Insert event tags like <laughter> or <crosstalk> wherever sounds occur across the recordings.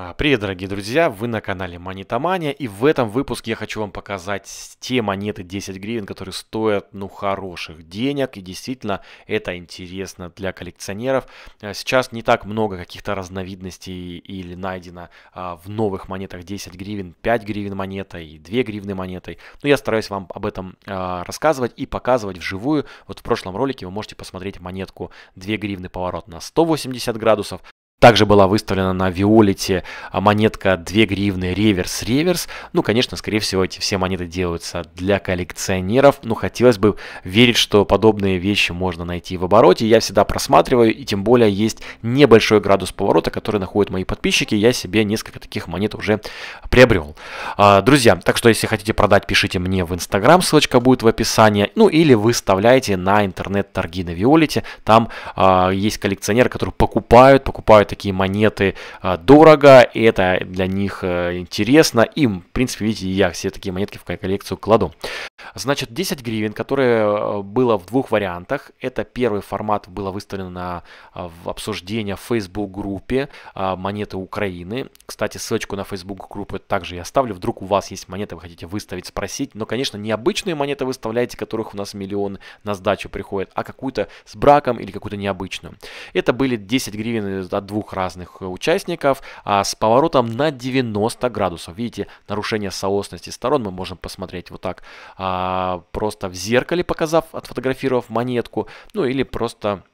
А, привет, дорогие друзья! Вы на канале Монетомания, и в этом выпуске я хочу вам показать те монеты 10 гривен, которые стоят, ну, хороших денег, и действительно это интересно для коллекционеров. А, сейчас не так много каких-то разновидностей или найдено а, в новых монетах 10 гривен, 5 гривен монетой, 2 гривны монетой, но я стараюсь вам об этом рассказывать и показывать вживую. Вот в прошлом ролике вы можете посмотреть монетку 2 гривны поворот на 180 градусов, также была выставлена на Виолите а, монетка 2 гривны реверс-реверс. Ну, конечно, скорее всего, эти все монеты делаются для коллекционеров, но хотелось бы верить, что подобные вещи можно найти в обороте. Я всегда просматриваю, и тем более есть небольшой градус поворота, который находят мои подписчики. Я себе несколько таких монет уже приобрел. А, друзья, так что если хотите продать, пишите мне в Инстаграм, ссылочка будет в описании. Ну, или выставляйте на интернет-торги на Виолите. Там а, есть коллекционеры, которые покупают, покупают покупать такие монеты а, дорого, и это для них э, интересно. им, в принципе, видите, я все такие монетки в коллекцию кладу. Значит, 10 гривен, которые э, было в двух вариантах. Это первый формат было выставлено на, а, в обсуждение в Facebook-группе а, монеты Украины. Кстати, ссылочку на Facebook-группу также я оставлю. Вдруг у вас есть монеты, вы хотите выставить, спросить. Но, конечно, не обычные монеты выставляете, которых у нас миллион на сдачу приходит, а какую-то с браком или какую-то необычную. Это были 10 гривен от двух двух разных э, участников а с поворотом на 90 градусов. Видите, нарушение соосности сторон мы можем посмотреть вот так, а, просто в зеркале показав, отфотографировав монетку, ну или просто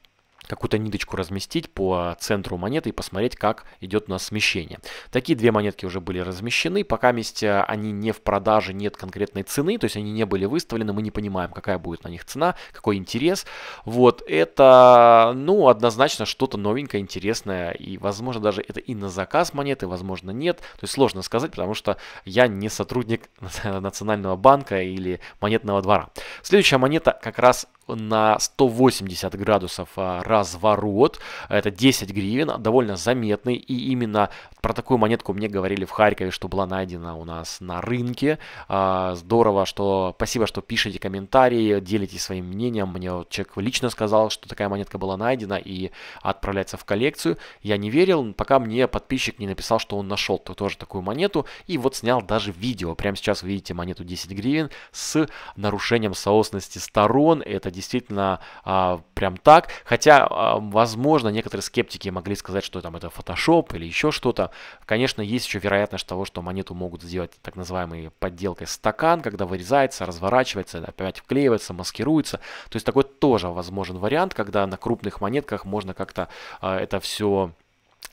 какую-то ниточку разместить по центру монеты и посмотреть, как идет у нас смещение. Такие две монетки уже были размещены, пока вместе э, они не в продаже, нет конкретной цены, то есть они не были выставлены, мы не понимаем, какая будет на них цена, какой интерес. Вот это, ну, однозначно что-то новенькое, интересное, и, возможно, даже это и на заказ монеты, возможно, нет. То есть сложно сказать, потому что я не сотрудник <laughs> Национального банка или монетного двора. Следующая монета как раз на 180 градусов а, разворот. Это 10 гривен, довольно заметный. И именно про такую монетку мне говорили в Харькове, что была найдена у нас на рынке. А, здорово, что... Спасибо, что пишете комментарии, делитесь своим мнением. Мне вот человек лично сказал, что такая монетка была найдена и отправляется в коллекцию. Я не верил, пока мне подписчик не написал, что он нашел то тоже такую монету. И вот снял даже видео. Прямо сейчас вы видите монету 10 гривен с нарушением соосности сторон. Это действительно а, прям так. Хотя, а, возможно, некоторые скептики могли сказать, что там это Photoshop или еще что-то. Конечно, есть еще вероятность того, что монету могут сделать так называемой подделкой стакан, когда вырезается, разворачивается, опять вклеивается, маскируется. То есть такой тоже возможен вариант, когда на крупных монетках можно как-то а, это все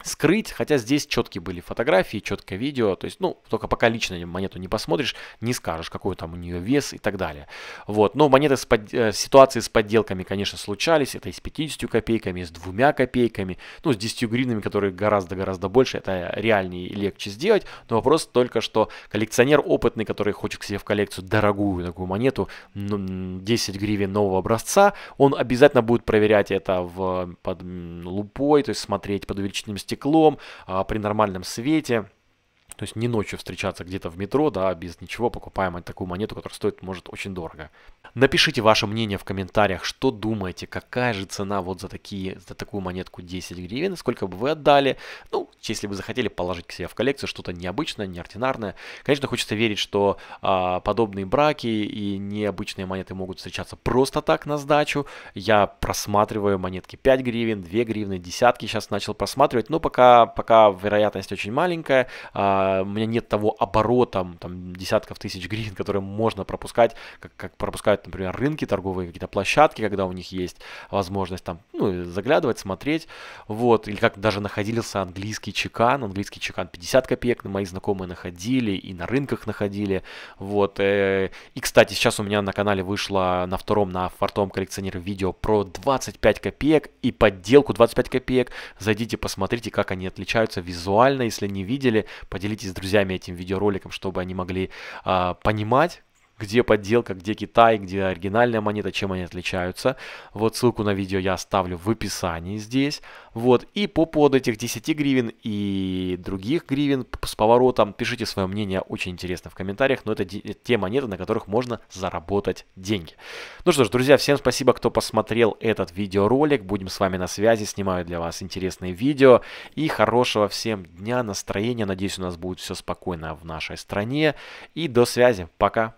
скрыть, хотя здесь четкие были фотографии, четкое видео, то есть, ну, только пока лично монету не посмотришь, не скажешь, какой там у нее вес и так далее. Вот, но монеты с под... Э, ситуации с подделками, конечно, случались, это и с 50 копейками, и с двумя копейками, ну, с 10 гривнами, которые гораздо-гораздо больше, это реальнее и легче сделать, но вопрос только, что коллекционер опытный, который хочет к себе в коллекцию дорогую такую монету, 10 ну, гривен нового образца, он обязательно будет проверять это в, под лупой, то есть смотреть под увеличительным стеклом, а, при нормальном свете. То есть не ночью встречаться где-то в метро, да, без ничего, покупаем такую монету, которая стоит, может, очень дорого. Напишите ваше мнение в комментариях, что думаете, какая же цена вот за, такие, за такую монетку 10 гривен, сколько бы вы отдали. Ну, если бы захотели положить к себе в коллекцию что-то необычное, неординарное. Конечно, хочется верить, что а, подобные браки и необычные монеты могут встречаться просто так на сдачу. Я просматриваю монетки 5 гривен, 2 гривны, десятки сейчас начал просматривать, но пока, пока вероятность очень маленькая. А, а, у меня нет того оборота там, десятков тысяч гривен, которые можно пропускать, как, как пропускают, например, рынки торговые, какие-то площадки, когда у них есть возможность там ну, заглядывать, смотреть, вот, или как даже находился английский чекан, английский чекан 50 копеек, мои знакомые находили, и на рынках находили, вот, э, и, кстати, сейчас у меня на канале вышло на втором, на фортовом коллекционере видео про 25 копеек и подделку 25 копеек, зайдите, посмотрите, как они отличаются визуально, если не видели, поделитесь поделитесь с друзьями этим видеороликом, чтобы они могли а, понимать, где подделка, где Китай, где оригинальная монета, чем они отличаются. Вот ссылку на видео я оставлю в описании здесь. Вот, и по поводу этих 10 гривен и других гривен с поворотом, пишите свое мнение, очень интересно в комментариях, но это те монеты, на которых можно заработать деньги. Ну что ж, друзья, всем спасибо, кто посмотрел этот видеоролик, будем с вами на связи, снимаю для вас интересные видео, и хорошего всем дня, настроения, надеюсь, у нас будет все спокойно в нашей стране, и до связи, пока!